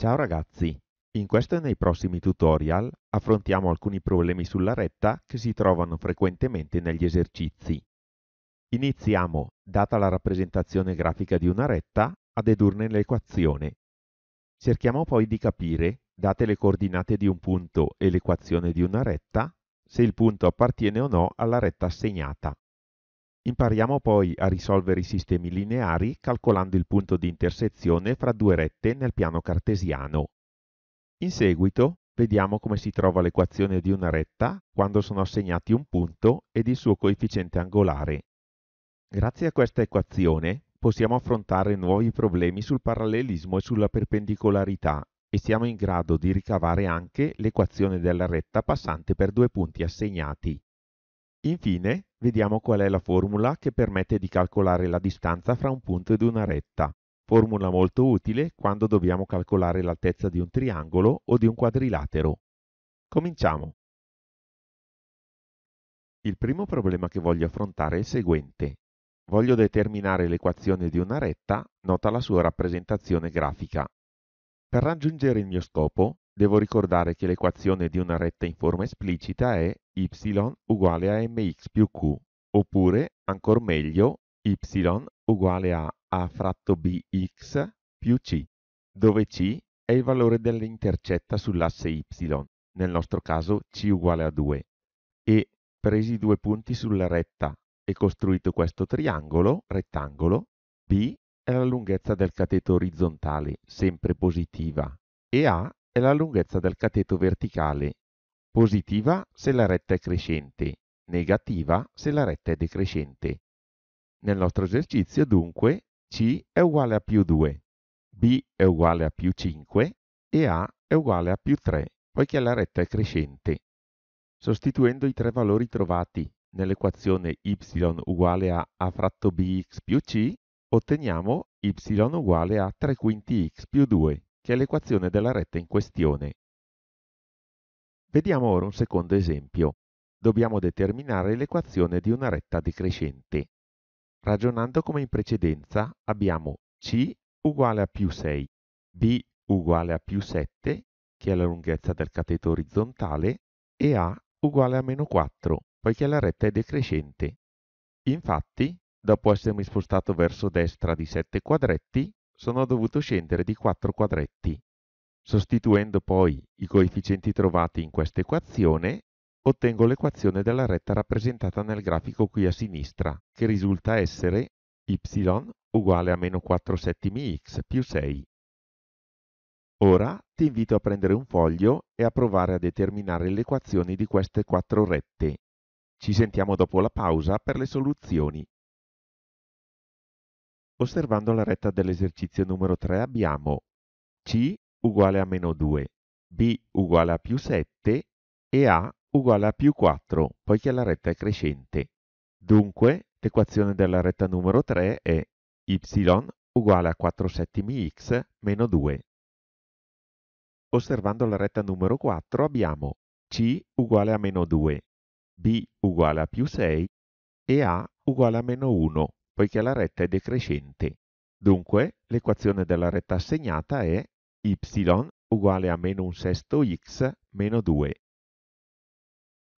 Ciao ragazzi! In questo e nei prossimi tutorial affrontiamo alcuni problemi sulla retta che si trovano frequentemente negli esercizi. Iniziamo, data la rappresentazione grafica di una retta, a dedurne l'equazione. Cerchiamo poi di capire, date le coordinate di un punto e l'equazione di una retta, se il punto appartiene o no alla retta assegnata. Impariamo poi a risolvere i sistemi lineari calcolando il punto di intersezione fra due rette nel piano cartesiano. In seguito vediamo come si trova l'equazione di una retta quando sono assegnati un punto ed il suo coefficiente angolare. Grazie a questa equazione possiamo affrontare nuovi problemi sul parallelismo e sulla perpendicolarità e siamo in grado di ricavare anche l'equazione della retta passante per due punti assegnati. Infine, Vediamo qual è la formula che permette di calcolare la distanza fra un punto ed una retta. Formula molto utile quando dobbiamo calcolare l'altezza di un triangolo o di un quadrilatero. Cominciamo. Il primo problema che voglio affrontare è il seguente. Voglio determinare l'equazione di una retta, nota la sua rappresentazione grafica. Per raggiungere il mio scopo, devo ricordare che l'equazione di una retta in forma esplicita è y uguale a mx più q, oppure, ancora meglio, y uguale a a fratto bx più c, dove c è il valore dell'intercetta sull'asse y, nel nostro caso c uguale a 2, e presi due punti sulla retta e costruito questo triangolo, rettangolo, b è la lunghezza del cateto orizzontale, sempre positiva, e a è la lunghezza del cateto verticale, positiva se la retta è crescente, negativa se la retta è decrescente. Nel nostro esercizio dunque C è uguale a più 2, B è uguale a più 5 e A è uguale a più 3, poiché la retta è crescente. Sostituendo i tre valori trovati nell'equazione y uguale a a fratto bx più c, otteniamo y uguale a 3 quinti x più 2, che è l'equazione della retta in questione. Vediamo ora un secondo esempio. Dobbiamo determinare l'equazione di una retta decrescente. Ragionando come in precedenza, abbiamo C uguale a più 6, B uguale a più 7, che è la lunghezza del cateto orizzontale, e A uguale a meno 4, poiché la retta è decrescente. Infatti, dopo essermi spostato verso destra di 7 quadretti, sono dovuto scendere di 4 quadretti. Sostituendo poi i coefficienti trovati in questa equazione, ottengo l'equazione della retta rappresentata nel grafico qui a sinistra, che risulta essere y uguale a meno 4 settimi x più 6. Ora ti invito a prendere un foglio e a provare a determinare le equazioni di queste quattro rette. Ci sentiamo dopo la pausa per le soluzioni. Osservando la retta dell'esercizio numero 3 abbiamo c uguale a meno 2, b uguale a più 7 e a uguale a più 4, poiché la retta è crescente. Dunque, l'equazione della retta numero 3 è y uguale a 4 settimi x meno 2. Osservando la retta numero 4 abbiamo c uguale a meno 2, b uguale a più 6 e a uguale a meno 1, poiché la retta è decrescente. Dunque, l'equazione della retta assegnata è y uguale a meno un sesto x meno 2.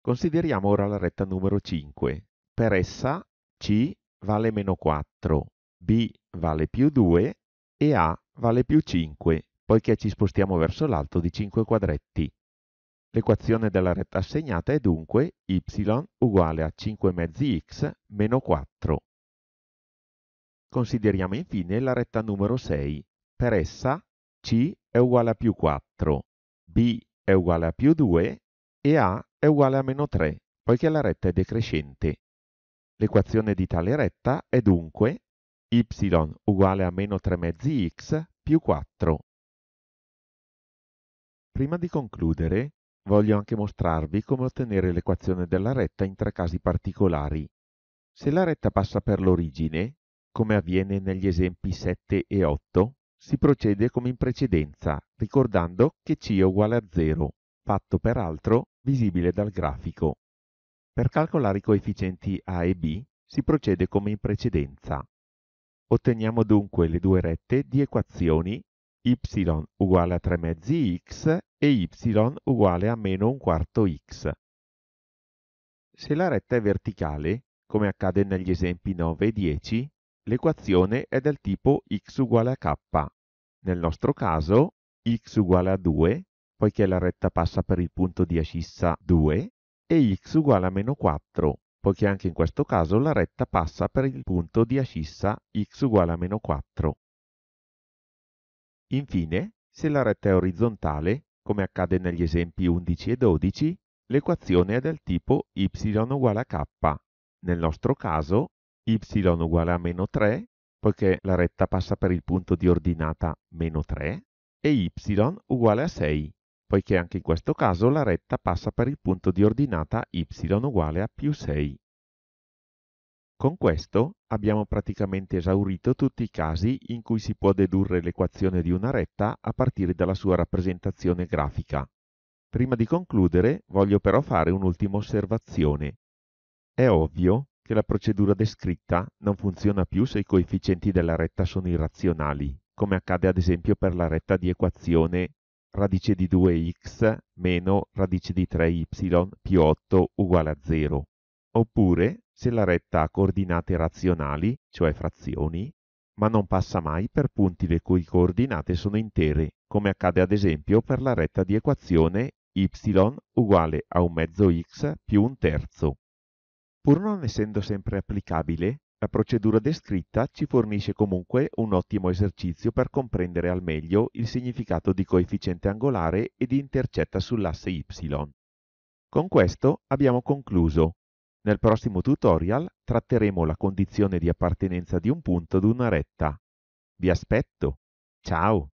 Consideriamo ora la retta numero 5. Per essa c vale meno 4, b vale più 2 e a vale più 5, poiché ci spostiamo verso l'alto di 5 quadretti. L'equazione della retta assegnata è dunque y uguale a 5 mezzi x meno 4. Consideriamo infine la retta numero 6. Per essa c è uguale a più 4, B è uguale a più 2 e A è uguale a meno 3, poiché la retta è decrescente. L'equazione di tale retta è dunque y uguale a meno 3 mezzi x più 4. Prima di concludere, voglio anche mostrarvi come ottenere l'equazione della retta in tre casi particolari. Se la retta passa per l'origine, come avviene negli esempi 7 e 8, si procede come in precedenza, ricordando che C è uguale a 0, fatto peraltro visibile dal grafico. Per calcolare i coefficienti A e B si procede come in precedenza. Otteniamo dunque le due rette di equazioni y uguale a 3 mezzi x e y uguale a meno un quarto x. Se la retta è verticale, come accade negli esempi 9 e 10, l'equazione è del tipo x uguale a k. Nel nostro caso x uguale a 2, poiché la retta passa per il punto di ascissa 2, e x uguale a meno 4, poiché anche in questo caso la retta passa per il punto di ascissa x uguale a meno 4. Infine, se la retta è orizzontale, come accade negli esempi 11 e 12, l'equazione è del tipo y uguale a k. Nel nostro caso y uguale a meno 3, poiché la retta passa per il punto di ordinata meno 3, e y uguale a 6, poiché anche in questo caso la retta passa per il punto di ordinata y uguale a più 6. Con questo abbiamo praticamente esaurito tutti i casi in cui si può dedurre l'equazione di una retta a partire dalla sua rappresentazione grafica. Prima di concludere voglio però fare un'ultima osservazione. È ovvio che la procedura descritta non funziona più se i coefficienti della retta sono irrazionali, come accade ad esempio per la retta di equazione radice di 2x meno radice di 3y più 8 uguale a 0, oppure se la retta ha coordinate razionali, cioè frazioni, ma non passa mai per punti le cui coordinate sono intere, come accade ad esempio per la retta di equazione y uguale a un mezzo x più un terzo, Pur non essendo sempre applicabile, la procedura descritta ci fornisce comunque un ottimo esercizio per comprendere al meglio il significato di coefficiente angolare e di intercetta sull'asse y. Con questo abbiamo concluso. Nel prossimo tutorial tratteremo la condizione di appartenenza di un punto ad una retta. Vi aspetto. Ciao!